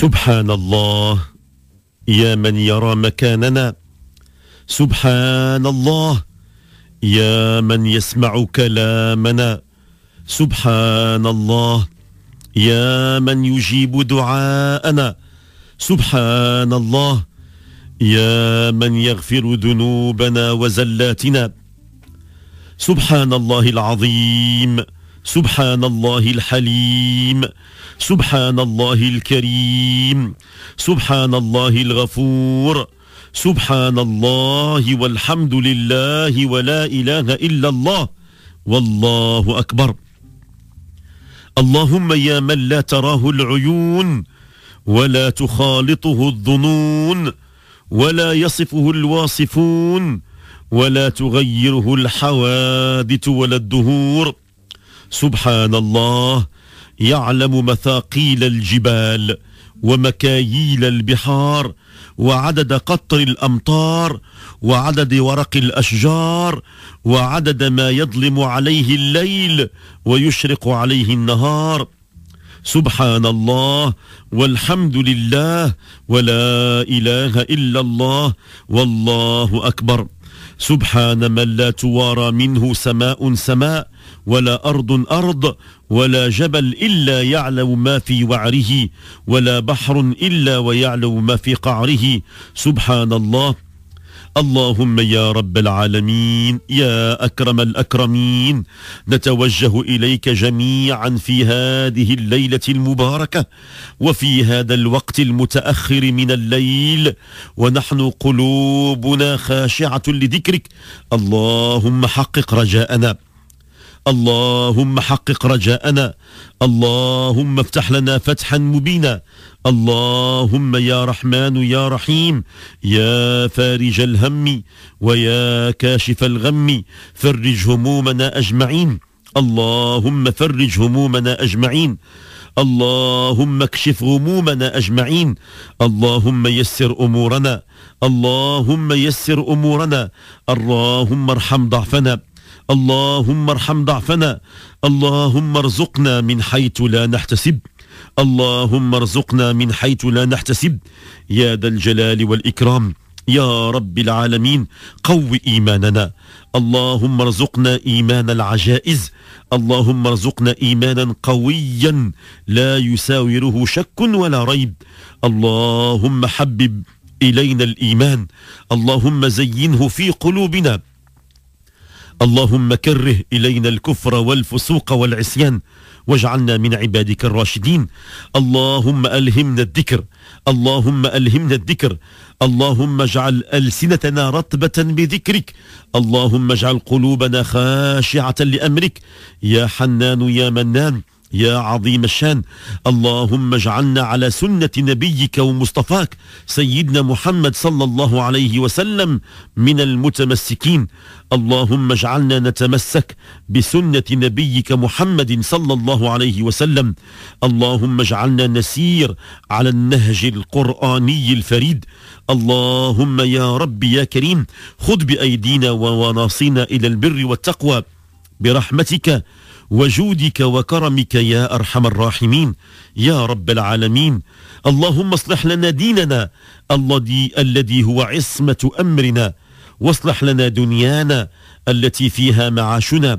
سبحان الله يا من يرى مكاننا سبحان الله يا من يسمع كلامنا سبحان الله يا من يجيب دعاءنا سبحان الله يا من يغفر ذنوبنا وزلاتنا سبحان الله العظيم سبحان الله الحليم سبحان الله الكريم سبحان الله الغفور سبحان الله والحمد لله ولا اله الا الله والله اكبر اللهم يا من لا تراه العيون ولا تخالطه الظنون ولا يصفه الواصفون ولا تغيره الحوادث ولا الدهور سبحان الله يعلم مثاقيل الجبال ومكاييل البحار وعدد قطر الامطار وعدد ورق الاشجار وعدد ما يظلم عليه الليل ويشرق عليه النهار سبحان الله والحمد لله ولا اله الا الله والله اكبر سبحان من لا توارى منه سماء سماء ولا أرض أرض ولا جبل إلا يعلم ما في وعره ولا بحر إلا ويعلم ما في قعره سبحان الله اللهم يا رب العالمين يا أكرم الأكرمين نتوجه إليك جميعا في هذه الليلة المباركة وفي هذا الوقت المتأخر من الليل ونحن قلوبنا خاشعة لذكرك اللهم حقق رجاءنا اللهم حقق رجاءنا اللهم افتح لنا فتحا مبينا اللهم يا رحمن يا رحيم يا فارج الهم ويا كاشف الغم فرج همومنا اجمعين اللهم فرج همومنا اجمعين اللهم اكشف غمومنا اجمعين اللهم يسر امورنا اللهم يسر امورنا اللهم ارحم ضعفنا اللهم ارحم ضعفنا اللهم ارزقنا من حيث لا نحتسب اللهم ارزقنا من حيث لا نحتسب يا ذا الجلال والإكرام يا رب العالمين قو إيماننا اللهم ارزقنا إيمان العجائز اللهم ارزقنا إيمانا قويا لا يساوره شك ولا ريب اللهم حبب إلينا الإيمان اللهم زينه في قلوبنا اللهم كره إلينا الكفر والفسوق والعصيان واجعلنا من عبادك الراشدين اللهم ألهمنا الذكر اللهم ألهمنا الذكر اللهم اجعل ألسنتنا رطبة بذكرك اللهم اجعل قلوبنا خاشعة لأمرك يا حنان يا منان يا عظيم الشان اللهم اجعلنا على سنة نبيك ومصطفاك سيدنا محمد صلى الله عليه وسلم من المتمسكين اللهم اجعلنا نتمسك بسنة نبيك محمد صلى الله عليه وسلم اللهم اجعلنا نسير على النهج القرآني الفريد اللهم يا رب يا كريم خذ بأيدينا ووناصينا إلى البر والتقوى برحمتك وجودك وكرمك يا ارحم الراحمين يا رب العالمين اللهم اصلح لنا ديننا الذي الذي هو عصمه امرنا واصلح لنا دنيانا التي فيها معاشنا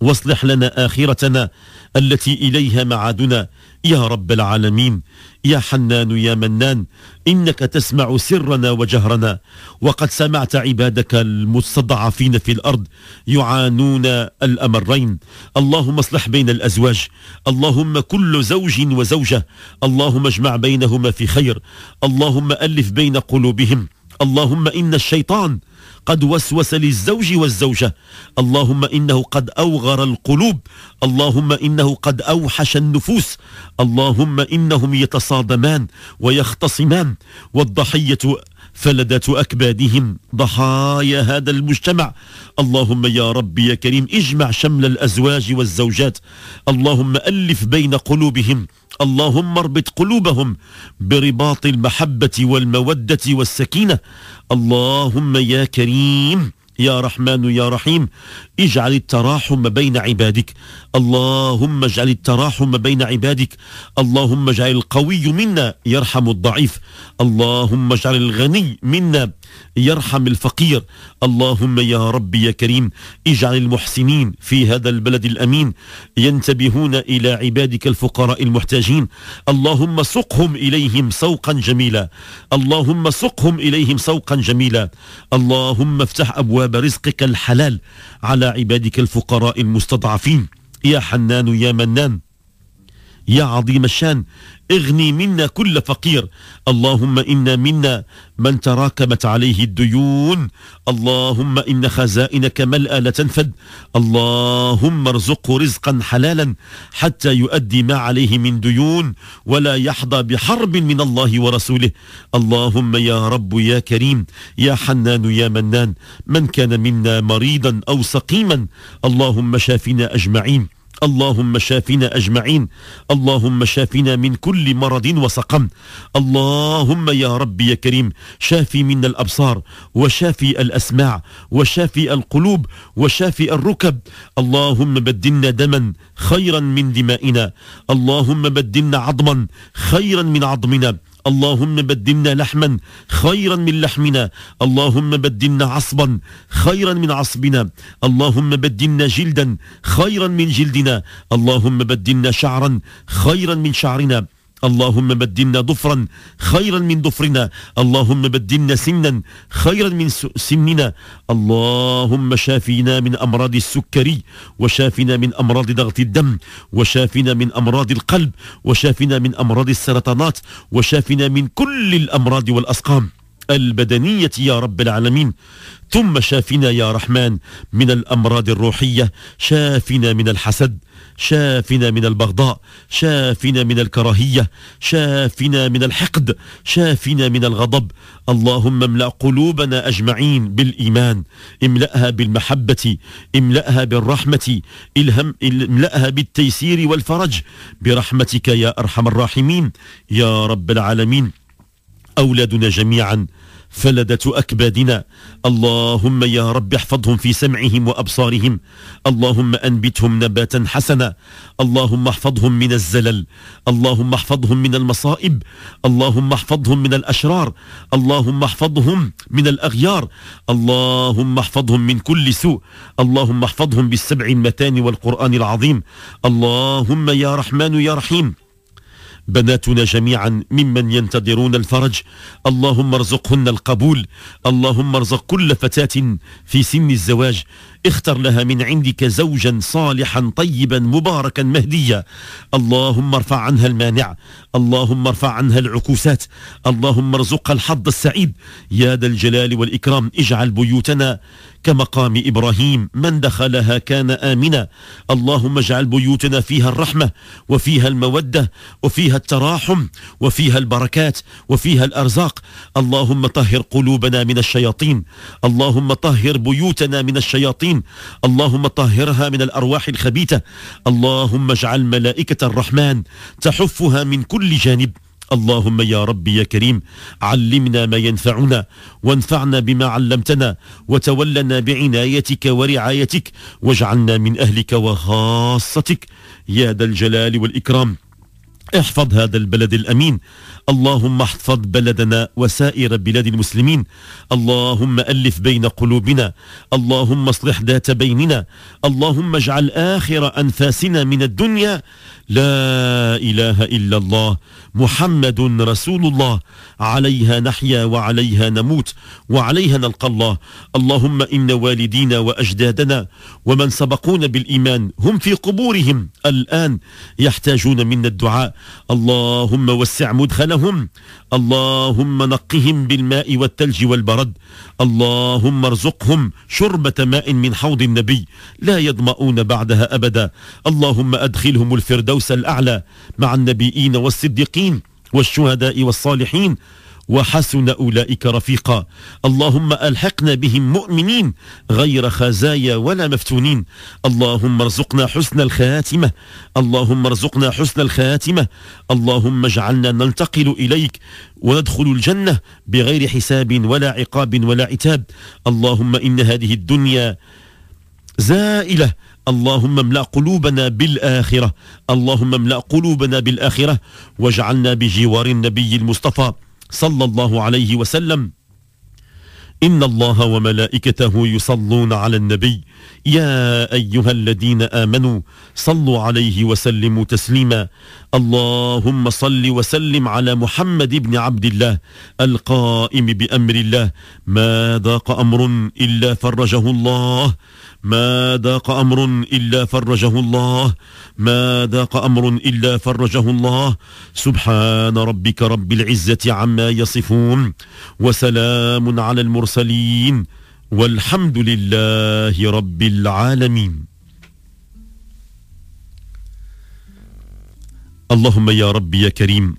واصلح لنا آخرتنا التي إليها معادنا يا رب العالمين يا حنان يا منان إنك تسمع سرنا وجهرنا وقد سمعت عبادك المستضعفين في الأرض يعانون الأمرين اللهم اصلح بين الأزواج اللهم كل زوج وزوجة اللهم اجمع بينهما في خير اللهم ألف بين قلوبهم اللهم إن الشيطان قد وسوس للزوج والزوجة اللهم إنه قد أوغر القلوب اللهم إنه قد أوحش النفوس اللهم إنهم يتصادمان ويختصمان والضحية فلدة أكبادهم ضحايا هذا المجتمع اللهم يا رب يا كريم اجمع شمل الأزواج والزوجات اللهم ألف بين قلوبهم اللهم اربط قلوبهم برباط المحبة والمودة والسكينة اللهم يا كريم يا رحمن يا رحيم اجعل التراحم بين عبادك اللهم اجعل التراحم بين عبادك اللهم اجعل القوي منا يرحم الضعيف اللهم اجعل الغني منا يرحم الفقير اللهم يا ربي يا كريم اجعل المحسنين في هذا البلد الامين ينتبهون الى عبادك الفقراء المحتاجين اللهم سقهم اليهم سوقا جميلا اللهم سقهم اليهم سوقا جميلا اللهم افتح ابواب رزقك الحلال على على عبادك الفقراء المستضعفين يا حنان يا منان يا عظيم الشان اغني منا كل فقير اللهم إنا منا من تراكمت عليه الديون اللهم إن خزائنك ملأ لا تنفد اللهم ارزقه رزقا حلالا حتى يؤدي ما عليه من ديون ولا يحظى بحرب من الله ورسوله اللهم يا رب يا كريم يا حنان يا منان من كان منا مريضا أو سقيما اللهم شافنا أجمعين اللهم شافنا أجمعين اللهم شافنا من كل مرض وسقم اللهم يا ربي يا كريم شافي منا الأبصار وشافي الأسماع وشافي القلوب وشافي الركب اللهم بدلنا دما خيرا من دمائنا اللهم بدلنا عظما خيرا من عظمنا اللهم بدلنا لحما خيرا من لحمنا اللهم بدلنا عصبا خيرا من عصبنا اللهم بدلنا جلدا خيرا من جلدنا اللهم بدلنا شعرا خيرا من شعرنا اللهم بدلنا ضفرا خيرا من ضفرنا اللهم بدلنا سنا خيرا من سننا اللهم شافينا من أمراض السكري وشافنا من أمراض ضغط الدم وشافنا من أمراض القلب وشافنا من أمراض السرطانات وشافنا من كل الأمراض والأسقام البدنية يا رب العالمين ثم شافنا يا رحمن من الأمراض الروحية شافنا من الحسد شافنا من البغضاء شافنا من الكراهية شافنا من الحقد شافنا من الغضب اللهم املأ قلوبنا أجمعين بالإيمان املأها بالمحبة املأها بالرحمة الهم املأها بالتيسير والفرج برحمتك يا أرحم الراحمين يا رب العالمين أولادنا جميعا فلدة أكبادنا اللهم يا رب احفظهم في سمعهم وأبصارهم اللهم أنبتهم نباتا حسنا اللهم احفظهم من الزلل اللهم احفظهم من المصائب اللهم احفظهم من الأشرار اللهم احفظهم من الأغيار اللهم احفظهم من كل سوء اللهم احفظهم بالسبع المتان والقرآن العظيم اللهم يا رحمن يا رحيم بناتنا جميعا ممن ينتظرون الفرج اللهم ارزقهن القبول اللهم ارزق كل فتاة في سن الزواج اختر لها من عندك زوجا صالحا طيبا مباركا مهديا اللهم ارفع عنها المانع اللهم ارفع عنها العكوسات اللهم ارزقها الحظ السعيد يا ذا الجلال والإكرام اجعل بيوتنا كمقام إبراهيم من دخلها كان آمنا اللهم اجعل بيوتنا فيها الرحمة وفيها المودة وفيها التراحم وفيها البركات وفيها الأرزاق اللهم طهر قلوبنا من الشياطين اللهم طهر بيوتنا من الشياطين الشياطين اللهم طهرها من الأرواح الخبيثة اللهم اجعل ملائكة الرحمن تحفها من كل جانب اللهم يا ربي يا كريم علمنا ما ينفعنا وانفعنا بما علمتنا وتولنا بعنايتك ورعايتك واجعلنا من أهلك وخاصتك يا ذا الجلال والإكرام احفظ هذا البلد الامين اللهم احفظ بلدنا وسائر بلاد المسلمين اللهم الف بين قلوبنا اللهم اصلح ذات بيننا اللهم اجعل اخر انفاسنا من الدنيا لا اله الا الله محمد رسول الله عليها نحيا وعليها نموت وعليها نلقى الله اللهم ان والدينا واجدادنا ومن سبقونا بالايمان هم في قبورهم الان يحتاجون منا الدعاء اللهم وسع مدخلهم اللهم نقهم بالماء والثلج والبرد اللهم ارزقهم شربة ماء من حوض النبي لا يظمؤون بعدها ابدا اللهم ادخلهم الفردوس الفردوس الأعلى مع النبيين والصديقين والشهداء والصالحين وحسن أولئك رفيقا اللهم ألحقنا بهم مؤمنين غير خزايا ولا مفتونين اللهم ارزقنا حسن الخاتمة اللهم ارزقنا حسن الخاتمة اللهم اجعلنا ننتقل إليك وندخل الجنة بغير حساب ولا عقاب ولا عتاب اللهم إن هذه الدنيا زائلة اللهم املا قلوبنا بالاخره اللهم املا قلوبنا بالاخره واجعلنا بجوار النبي المصطفى صلى الله عليه وسلم إن الله وملائكته يصلون على النبي يا أيها الذين آمنوا صلوا عليه وسلموا تسليما اللهم صل وسلم على محمد بن عبد الله القائم بأمر الله ما ذاق أمر إلا فرجه الله ما ذاق امر الا فرجه الله ما ذاق امر الا فرجه الله سبحان ربك رب العزه عما يصفون وسلام على المرسلين والحمد لله رب العالمين اللهم يا ربي يا كريم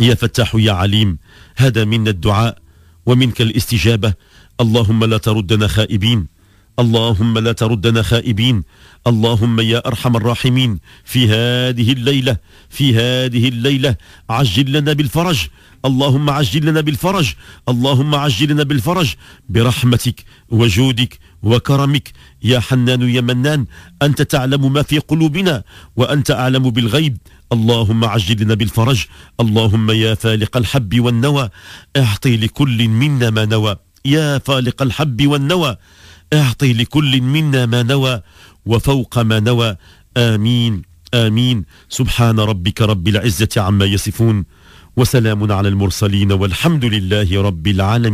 يا فتاح يا عليم هذا منا الدعاء ومنك الاستجابه اللهم لا تردنا خائبين اللهم لا تردنا خائبين اللهم يا ارحم الراحمين في هذه الليله في هذه الليله عجل لنا بالفرج اللهم عجل لنا بالفرج اللهم عجل لنا بالفرج برحمتك وجودك وكرمك يا حنان يا منان انت تعلم ما في قلوبنا وانت اعلم بالغيب اللهم عجل لنا بالفرج اللهم يا فالق الحب والنوى اعطي لكل منا ما نوى يا فالق الحب والنوى اعطي لكل منا ما نوى وفوق ما نوى امين امين سبحان ربك رب العزه عما يصفون وسلام على المرسلين والحمد لله رب العالمين